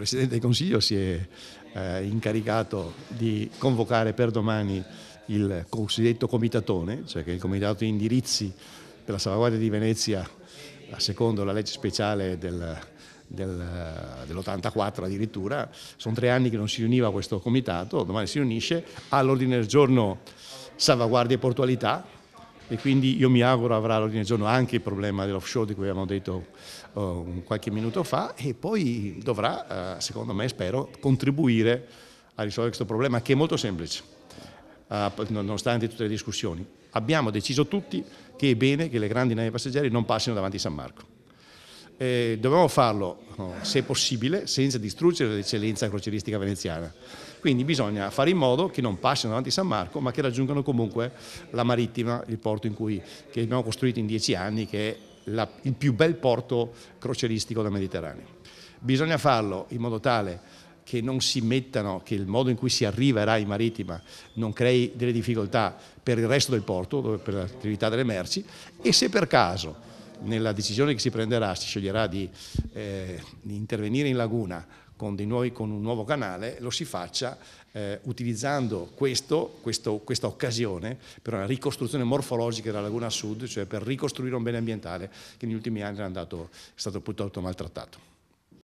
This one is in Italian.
Presidente del Consiglio si è eh, incaricato di convocare per domani il cosiddetto comitatone, cioè che il comitato di indirizzi per la salvaguardia di Venezia, secondo la legge speciale del, del, dell'84 addirittura, sono tre anni che non si riuniva questo comitato, domani si riunisce, all'ordine del giorno salvaguardia e portualità, e quindi io mi auguro avrà all'ordine del giorno anche il problema dell'offshore di cui abbiamo detto uh, qualche minuto fa e poi dovrà, uh, secondo me, spero, contribuire a risolvere questo problema che è molto semplice, uh, nonostante tutte le discussioni. Abbiamo deciso tutti che è bene che le grandi navi passeggeri non passino davanti a San Marco eh, dovevamo farlo, se possibile, senza distruggere l'eccellenza croceristica veneziana. Quindi bisogna fare in modo che non passino davanti a San Marco, ma che raggiungano comunque la marittima, il porto cui, che abbiamo costruito in dieci anni, che è la, il più bel porto croceristico del Mediterraneo. Bisogna farlo in modo tale che non si mettano, che il modo in cui si arriverà in marittima non crei delle difficoltà per il resto del porto, per l'attività delle merci, e se per caso nella decisione che si prenderà si sceglierà di, eh, di intervenire in laguna con, nuovi, con, un nuovo canale, lo si faccia eh, utilizzando questo, questo, questa occasione per una ricostruzione morfologica della laguna sud, cioè per ricostruire un bene ambientale che negli ultimi anni è, andato, è stato purtroppo maltrattato.